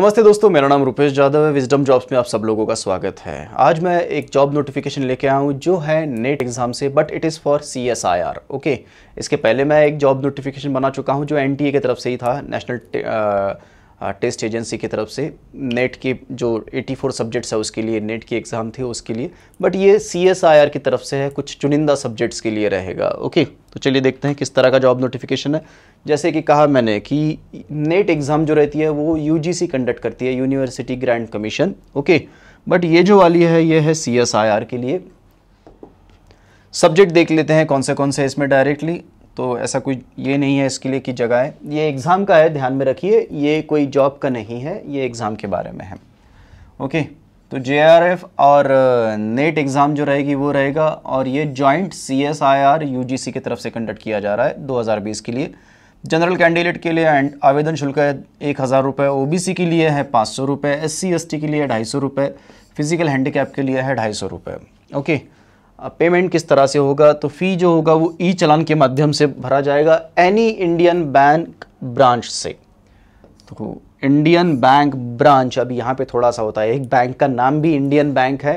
नमस्ते दोस्तों मेरा नाम रुपेश जाधव है विजडम जॉब्स में आप सब लोगों का स्वागत है आज मैं एक जॉब नोटिफिकेशन लेके आया हूँ जो है नेट एग्ज़ाम से but it is for C S I R okay इसके पहले मैं एक जॉब नोटिफिकेशन बना चुका हूँ जो एन टी ए की तरफ से ही था नेशनल टेस्ट एजेंसी की तरफ से नेट के जो 84 सब्जेक्ट्स है उसके लिए नेट की एग्ज़ाम थी उसके लिए बट ये सी की तरफ से है कुछ चुनिंदा सब्जेक्ट्स के लिए रहेगा ओके तो चलिए देखते हैं किस तरह का जॉब नोटिफिकेशन है जैसे कि कहा मैंने कि नेट एग्ज़ाम जो रहती है वो यू कंडक्ट करती है university grand commission okay but ये जो वाली है ये है सी के लिए सब्जेक्ट देख लेते हैं कौन से कौन से इसमें डायरेक्टली तो ऐसा कोई ये नहीं है इसके लिए कि जगह है ये एग्ज़ाम का है ध्यान में रखिए ये कोई जॉब का नहीं है ये एग्ज़ाम के बारे में है ओके तो जे और नेट एग्ज़ाम जो रहेगी वो रहेगा और ये joint C S I R U G C की तरफ से कंडक्ट किया जा रहा है दो के लिए जनरल कैंडिडेट के लिए एंड आवेदन शुल्क है एक हज़ार रुपये ओ बी सी के लिए है पाँच सौ रुपये एस सी एस टी के लिए ढाई सौ रुपये फिज़िकल हैंडीकैप के लिए है ढाई सौ रुपये ओके पेमेंट किस तरह से होगा तो फ़ी जो होगा वो ई चलान के माध्यम से भरा जाएगा एनी इंडियन बैंक ब्रांच से तो इंडियन बैंक ब्रांच अब यहाँ पे थोड़ा सा होता है एक बैंक का नाम भी इंडियन बैंक है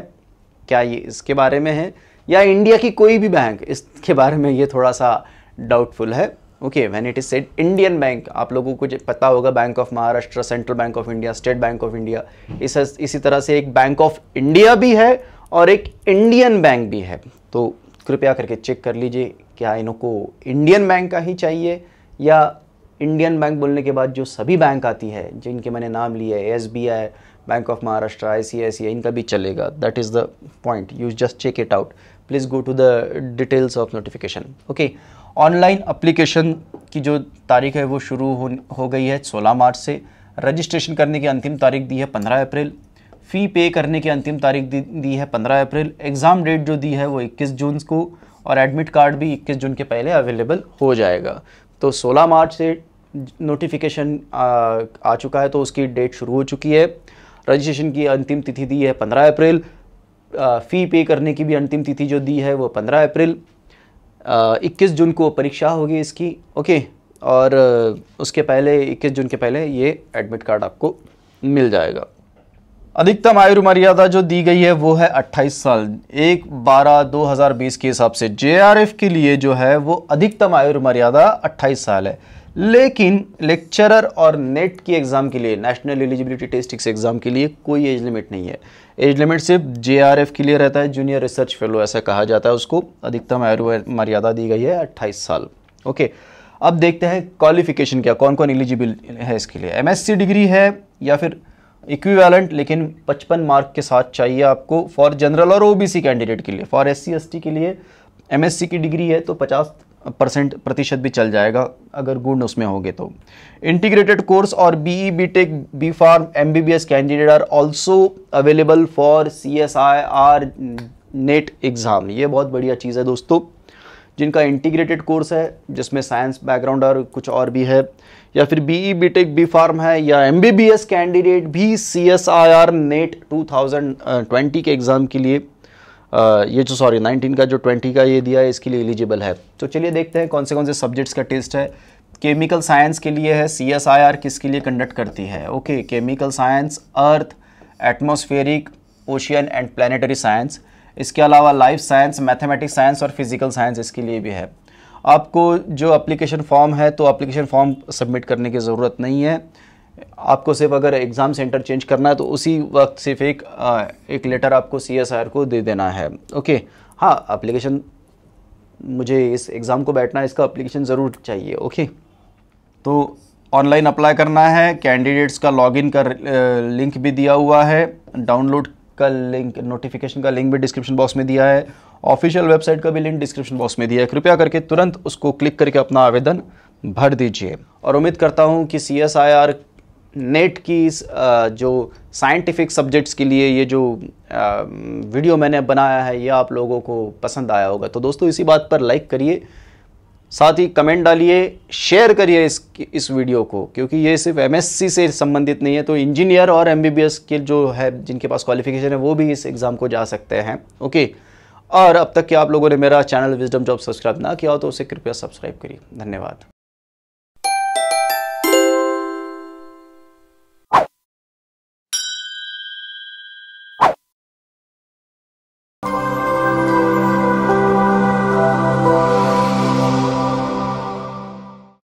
क्या ये इसके बारे में है या इंडिया की कोई भी बैंक इसके बारे में ये थोड़ा सा डाउटफुल है okay when it is said Indian bank आप लोगों को पता होगा bank of Maharashtra central bank of India state bank of India इस इसी तरह से एक बैंक ऑफ इंडिया भी है और एक इंडियन बैंक भी है तो कृपया करके चेक कर लीजिए क्या इन्हों को इंडियन बैंक का ही चाहिए या इंडियन बैंक बोलने के बाद जो सभी बैंक आती है जिनके मैंने नाम लिए S B I bank of Maharashtra I C I C I इनका भी चलेगा that is the point you just check it out please go to the details of notification okay online application की जो तारीख है वो शुरू हो, हो गई है 16 मार्च से रजिस्ट्रेशन करने की अंतिम तारीख दी है 15 अप्रैल फ़ी पे करने की अंतिम तारीख दी, दी है 15 अप्रैल एग्ज़ाम डेट जो दी है वो 21 जून को और एडमिट कार्ड भी 21 जून के पहले अवेलेबल हो जाएगा तो 16 मार्च से नोटिफिकेशन आ, आ चुका है तो उसकी डेट शुरू हो चुकी है रजिस्ट्रेशन की अंतिम तिथि दी है 15 अप्रैल फ़ी पे करने की भी अंतिम तिथि जो दी है वो 15 अप्रैल इक्कीस जून को परीक्षा होगी इसकी ओके और उसके पहले इक्कीस जून के पहले ये एडमिट कार्ड आपको मिल जाएगा अधिकतम आयु मर्यादा जो दी गई है वो है 28 साल एक बारह 2020 के हिसाब से एफ के लिए जो है वो अधिकतम आयु मर्यादा 28 साल है लेकिन लेक्चरर और नेट की एग्ज़ाम के लिए नेशनल एलिजिबिलिटी टेस्ट एग्ज़ाम के लिए कोई एज लिमिट नहीं है एज लिमिट सिर्फ एफ के लिए रहता है जूनियर रिसर्च फेलो ऐसा कहा जाता है उसको अधिकतम आयु मर्यादा दी गई है अट्ठाईस साल ओके अब देखते हैं क्वालिफिकेशन क्या कौन कौन एलिजिबल है इसके लिए सी डिग्री है या फिर इक्विवेलेंट लेकिन 55 मार्क के साथ चाहिए आपको फॉर जनरल और ओबीसी कैंडिडेट के लिए फॉर एस सी के लिए एमएससी की डिग्री है तो 50 परसेंट प्रतिशत भी चल जाएगा अगर गुण उसमें होंगे तो इंटीग्रेटेड कोर्स और B E B tech B pharm M B B S candidate are also available for C S I R net exam ये बहुत बढ़िया चीज़ है दोस्तों जिनका इंटीग्रेटेड कोर्स है जिसमें साइंस बैकग्राउंड और कुछ और भी है या फिर बी ई बी फार्म है या एस कैंडिडेट भी C S I R net twenty के एग्ज़ाम के लिए ये जो सॉरी 19 का जो 20 का ये दिया है इसके लिए एलिजिबल है तो चलिए देखते हैं कौन से कौन से सब्जेक्ट्स का टेस्ट है केमिकल साइंस के लिए है सी एस आई आर किसके लिए कंडक्ट करती है okay chemical science earth atmospheric ocean and planetary science इसके अलावा लाइफ साइंस मैथमेटिक्स साइंस और फिजिकल साइंस इसके लिए भी है आपको जो अप्लीकेशन फॉर्म है तो अप्लीकेशन फॉर्म सबमिट करने की ज़रूरत नहीं है आपको सिर्फ अगर एग्ज़ाम सेंटर चेंज करना है तो उसी वक्त सिर्फ एक एक लेटर आपको सी को दे देना है ओके हाँ अप्लीकेशन मुझे इस एग्ज़ाम को बैठना है इसका अप्लीकेशन ज़रूर चाहिए ओके तो ऑनलाइन अप्लाई करना है कैंडिडेट्स का लॉगिन कर लिंक भी दिया हुआ है डाउनलोड का लिंक नोटिफिकेशन का लिंक भी डिस्क्रिप्शन बॉक्स में दिया है ऑफिशियल वेबसाइट का भी लिंक डिस्क्रिप्शन बॉक्स में दिया है कृपया करके तुरंत उसको क्लिक करके अपना आवेदन भर दीजिए और उम्मीद करता हूँ कि C S I R net की जो साइंटिफिक सब्जेक्ट्स के लिए ये जो वीडियो मैंने बनाया है ये आप लोगों को पसंद आया होगा तो दोस्तों इसी बात पर लाइक करिए साथ ही कमेंट डालिए शेयर करिए इस इस वीडियो को क्योंकि ये सिर्फ एमएससी से संबंधित नहीं है तो इंजीनियर और एमबीबीएस के जो है जिनके पास क्वालिफिकेशन है वो भी इस एग्ज़ाम को जा सकते हैं ओके और अब तक के आप लोगों ने मेरा चैनल विजडम जॉब सब्सक्राइब ना किया हो तो उसे कृपया सब्सक्राइब करिए धन्यवाद